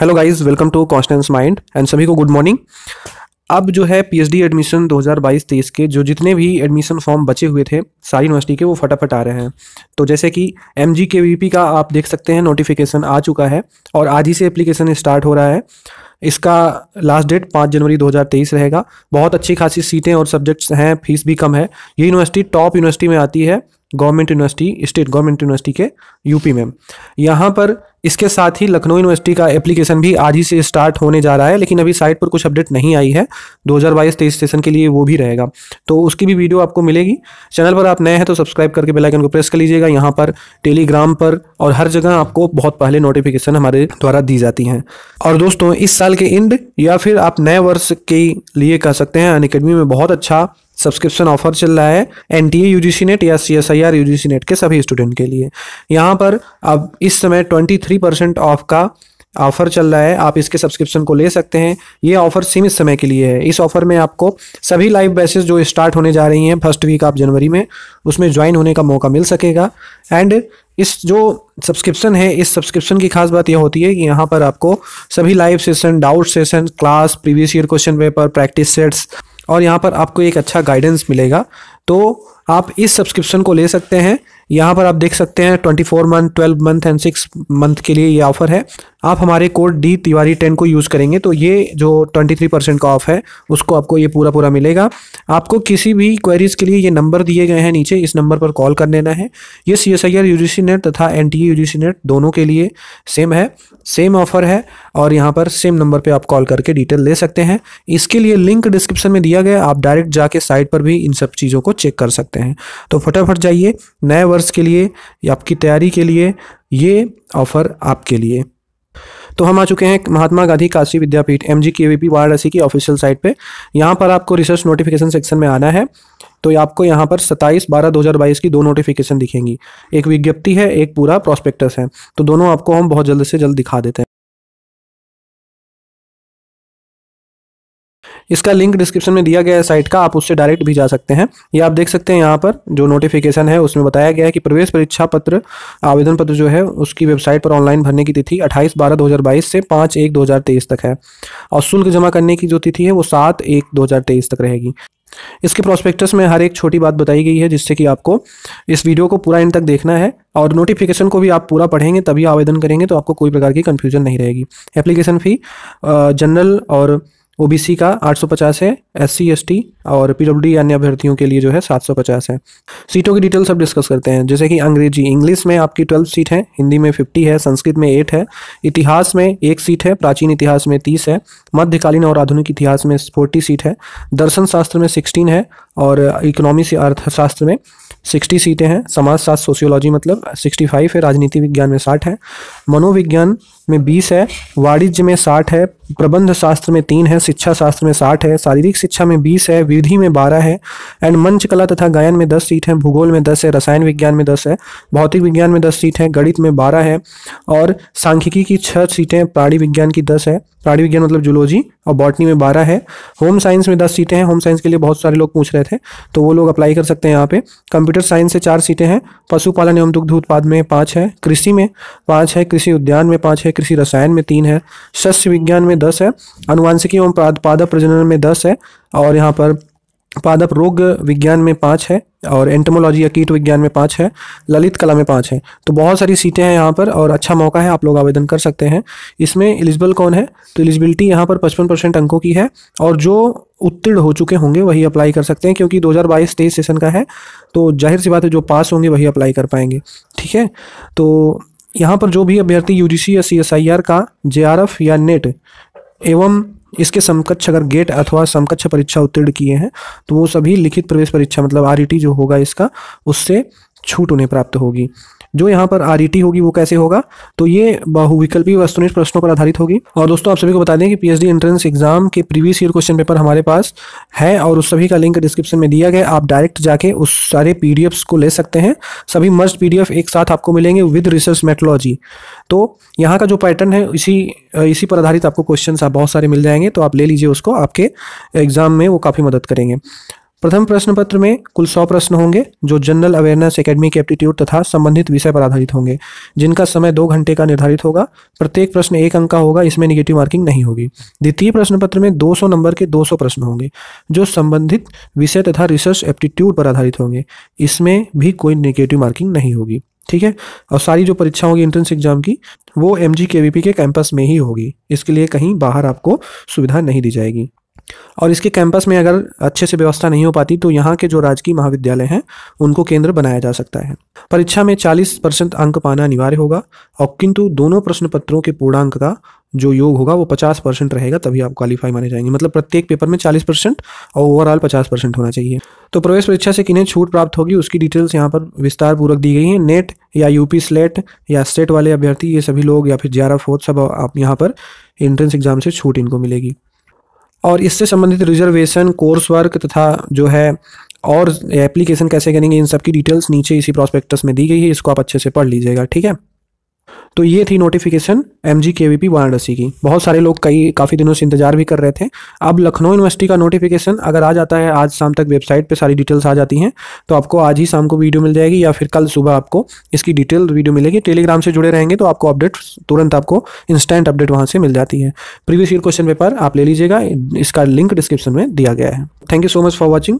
hello guys welcome to constance mind and सभी को good morning अब जो है पीएचडी एडमिशन 2022-23 के जो जितने भी एडमिशन फॉर्म बचे हुए थे सारी यूनिवर्सिटी के वो फटाफट आ रहे हैं तो जैसे कि M G K V P का आप देख सकते हैं नोटिफिकेशन आ चुका है और आज ही से एप्लीकेशन स्टार्ट हो रहा है इसका लास्ट डेट पाँच जनवरी 2023 रहेगा बहुत अच्छी खासी सीटें और सब्जेक्ट्स हैं फीस भी कम है ये यूनिवर्सिटी टॉप यूनिवर्सिटी में आती है government university state government university के यूपी में यहाँ पर इसके साथ ही लखनऊ यूनिवर्सिटी का एप्लीकेशन भी आज ही से स्टार्ट होने जा रहा है लेकिन अभी साइट पर कुछ अपडेट नहीं आई है 2022-23 सेशन के लिए वो भी रहेगा तो उसकी भी वीडियो आपको मिलेगी चैनल पर आप नए हैं तो सब्सक्राइब करके बेलाइकन को प्रेस कर लीजिएगा यहाँ पर टेलीग्राम पर और हर जगह आपको बहुत पहले नोटिफिकेशन हमारे द्वारा दी जाती हैं और दोस्तों इस साल के एंड या फिर आप नए वर्ष के लिए कह सकते हैं अन में बहुत अच्छा सब्सक्रिप्शन ऑफर चल रहा है एन टी यूजीसी नेट या C S I R UGC NET के सभी स्टूडेंट के लिए यहाँ पर अब इस समय ट्वेंटी थ्री परसेंट ऑफ का ऑफर चल रहा है आप इसके सब्सक्रिप्शन को ले सकते हैं ये ऑफर सीमित समय के लिए है इस ऑफर में आपको सभी लाइव बैसेज जो स्टार्ट होने जा रही हैं फर्स्ट वीक आप जनवरी में उसमें ज्वाइन होने का मौका मिल सकेगा एंड इस जो सब्सक्रिप्शन है इस सब्सक्रिप्शन की खास बात यह होती है कि यहाँ पर आपको सभी live session doubt session class previous year question paper practice sets और यहाँ पर आपको एक अच्छा गाइडेंस मिलेगा तो आप इस सब्सक्रिप्शन को ले सकते हैं यहाँ पर आप देख सकते हैं 24 मंथ 12 मंथ एंड 6 मंथ के लिए ये ऑफर है आप हमारे कोड डी तिवारी टेन को यूज़ करेंगे तो ये जो 23 परसेंट का ऑफ है उसको आपको ये पूरा पूरा मिलेगा आपको किसी भी क्वेरीज़ के लिए ये नंबर दिए गए हैं नीचे इस नंबर पर कॉल कर लेना है ये C S I R U G NET तथा N T U G C NET दोनों के लिए सेम है सेम ऑफर है और यहाँ पर सेम नंबर पर आप कॉल करके डिटेल ले सकते हैं इसके लिए लिंक डिस्क्रिप्शन में दिया गया आप डायरेक्ट जाके साइट पर भी इन सब चीज़ों को चेक कर सकते हैं तो फटाफट जाइए नए वर्ष के लिए या आपकी तैयारी के लिए ये ऑफ़र आपके लिए तो हम आ चुके हैं Mahatma Gandhi Kashi Vidyapith M G K V P Varanasi की ऑफिशियल साइट पे यहाँ पर आपको रिसर्च नोटिफिकेशन सेक्शन में आना है तो आपको यहाँ पर 27 बारह 2022 की दो नोटिफिकेशन दिखेंगी एक विज्ञप्ति है एक पूरा प्रोस्पेक्टस है तो दोनों आपको हम बहुत जल्द से जल्द दिखा देते हैं इसका लिंक डिस्क्रिप्शन में दिया गया है साइट का आप उससे डायरेक्ट भी जा सकते हैं या आप देख सकते हैं यहाँ पर जो नोटिफिकेशन है उसमें बताया गया है कि प्रवेश परीक्षा पत्र आवेदन पत्र जो है उसकी वेबसाइट पर ऑनलाइन भरने की तिथि अट्ठाईस बारह दो से पाँच एक दो तक है और शुल्क जमा करने की जो तिथि है वो सात एक दो तक रहेगी इसके प्रोस्पेक्टस में हर एक छोटी बात बताई गई है जिससे कि आपको इस वीडियो को पूरा इन तक देखना है और नोटिफिकेशन को भी आप पूरा पढ़ेंगे तभी आवेदन करेंगे तो आपको कोई प्रकार की कन्फ्यूजन नहीं रहेगी एप्लीकेशन फ़ी जनरल और ओबीसी का 850 है एससी एसटी और पीडब्ल्यूडी अन्य अभ्यर्थियों के लिए जो है 750 है सीटों की डिटेल्स अब डिस्कस करते हैं जैसे कि अंग्रेजी इंग्लिश में आपकी 12 सीट है हिंदी में 50 है संस्कृत में 8 है इतिहास में एक सीट है प्राचीन इतिहास में 30 है मध्यकालीन और आधुनिक इतिहास में फोर्टी सीट है दर्शन शास्त्र में सिक्सटीन है और इकोनॉमी से अर्थशास्त्र में सिक्सटी सीटें हैं समाजशास्त्र सोशियोलॉजी मतलब सिक्सटी फाइव है राजनीति विज्ञान में साठ है मनोविज्ञान में बीस है वाणिज्य में साठ है प्रबंध शास्त्र में तीन है शिक्षा शास्त्र में साठ है शारीरिक शिक्षा में बीस है विधि में बारह है एंड मंच कला तथा गायन में दस सीट है भूगोल में दस है रसायन विज्ञान में दस है भौतिक विज्ञान में दस सीट है गणित में बारह है और सांख्यिकी की छः सीटें प्राणी विज्ञान की दस है प्राणी विज्ञान मतलब जूलॉजी और बॉटनी में बारह है होम साइंस में दस सीटें हैं होम साइंस के लिए बहुत सारे लोग पूछ रहे थे तो वो लोग अप्लाई कर सकते हैं यहाँ पे कंप्यूटर साइंस से चार सीटें हैं पशुपालन एवं दुग्ध उत्पाद में पाँच है कृषि में पाँच है कृषि उद्यान में पाँच है कृषि रसायन में तीन है शस्य विज्ञान में दस है अनुवांशिकी एवं पादप प्रजनन में दस है और यहाँ पर पादप रोग विज्ञान में पाँच है और एंटोमोलॉजी या कीट विज्ञान में पाँच है ललित कला में पाँच है तो बहुत सारी सीटें हैं यहाँ पर और अच्छा मौका है आप लोग आवेदन कर सकते हैं इसमें एलिजिबल कौन है तो एलिजिबिलिटी यहाँ पर पचपन परसेंट अंकों की है और जो उत्तीर्ण हो चुके होंगे वही अप्लाई कर सकते हैं क्योंकि दो तेईस सेशन का है तो जाहिर सी बात है जो पास होंगे वही अप्लाई कर पाएंगे ठीक है तो यहाँ पर जो भी अभ्यर्थी यू या सी का जे या नेट e एवं इसके समकक्ष अगर गेट अथवा समकक्ष परीक्षा उत्तीर्ण किए हैं तो वो सभी लिखित प्रवेश परीक्षा मतलब आर e जो होगा इसका उससे छूट उन्हें प्राप्त होगी जो यहाँ पर आर e होगी वो कैसे होगा तो ये बहुविकल्पी वस्तुनिष्ठ प्रश्नों पर आधारित होगी और दोस्तों आप सभी को बता दें कि पीएचडी एंट्रेंस एग्जाम के प्रीवियस ईयर क्वेश्चन पेपर हमारे पास है और उस सभी का लिंक डिस्क्रिप्शन में दिया गया आप डायरेक्ट जाके उस सारे पी को ले सकते हैं सभी मस्ट पी एक साथ आपको मिलेंगे विद रिसर्च मेटोलॉजी तो यहाँ का जो पैटर्न है इसी इसी पर आधारित आपको क्वेश्चन बहुत सारे मिल जाएंगे तो आप ले लीजिए उसको आपके एग्जाम में वो काफ़ी मदद करेंगे प्रथम प्रश्न पत्र में कुल सौ प्रश्न होंगे जो जनरल अवेयरनेस एकेडमी के एप्टीट्यूड तथा संबंधित विषय पर आधारित होंगे जिनका समय दो घंटे का निर्धारित होगा प्रत्येक प्रश्न एक अंक का होगा इसमें निगेटिव मार्किंग नहीं होगी द्वितीय प्रश्न पत्र में 200 नंबर के 200 प्रश्न होंगे जो संबंधित विषय तथा रिसर्च एप्टीट्यूड पर आधारित होंगे इसमें भी कोई निगेटिव मार्किंग नहीं होगी ठीक है और सारी जो परीक्षा होगी एंट्रेंस एग्जाम की वो एम के कैंपस में ही होगी इसके लिए कहीं बाहर आपको सुविधा नहीं दी जाएगी और इसके कैंपस में अगर अच्छे से व्यवस्था नहीं हो पाती तो यहाँ के जो राजकीय महाविद्यालय हैं उनको केंद्र बनाया जा सकता है परीक्षा में 40 परसेंट अंक पाना अनिवार्य होगा और किंतु दोनों प्रश्न पत्रों के पूर्णांक का जो योग होगा वो पचास परसेंट रहेगा तभी आप क्वालिफाई माने जाएंगे मतलब प्रत्येक पेपर में चालीस परसेंट और ओवरऑल पचास परसेंट होना चाहिए तो प्रवेश परीक्षा से किन्हें छूट प्राप्त होगी उसकी डिटेल्स यहाँ पर विस्तार पूर्वक दी गई है नेट या यूपी स्लेट या स्टेट वाले अभ्यर्थी ये सभी लोग या फिर जे आर सब आप यहाँ पर एंट्रेंस एग्जाम से छूट इनको मिलेगी और इससे संबंधित रिजर्वेशन कोर्स वर्क तथा जो है और एप्लीकेशन कैसे करेंगे इन सब की डिटेल्स नीचे इसी प्रॉस्पेक्टस में दी गई है इसको आप अच्छे से पढ़ लीजिएगा ठीक है तो ये थी notification M G K V P Varanasi की बहुत सारे लोग कई काफ़ी दिनों से इंतजार भी कर रहे थे अब लखनऊ यूनिवर्सिटी का नोटिफिकेशन अगर आ जाता है आज शाम तक वेबसाइट पे सारी डिटेल्स आ जाती हैं तो आपको आज ही शाम को वीडियो मिल जाएगी या फिर कल सुबह आपको इसकी डिटेल वीडियो मिलेगी टेलीग्राम से जुड़े रहेंगे तो आपको अपडेट तुरंत आपको इंस्टेंट अपडेट वहाँ से मिल जाती है प्रीवियस ईयर क्वेश्चन पेपर आप ले लीजिएगा इसका लिंक डिस्क्रिप्शन में दिया गया है thank you so much for watching